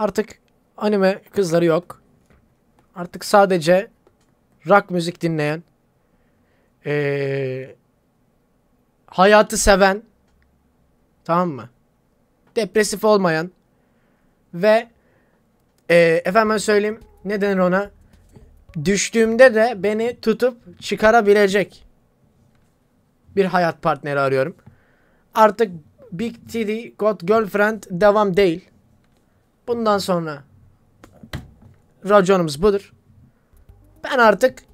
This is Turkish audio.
Artık anime kızları yok. Artık sadece rock müzik dinleyen, ee, hayatı seven, tamam mı? Depresif olmayan ve ee, efendim söyleyeyim ne denir ona? Düştüğümde de beni tutup çıkarabilecek bir hayat partneri arıyorum. Artık Big Titty Got Girlfriend devam değil. Bundan sonra raconumuz budur. Ben artık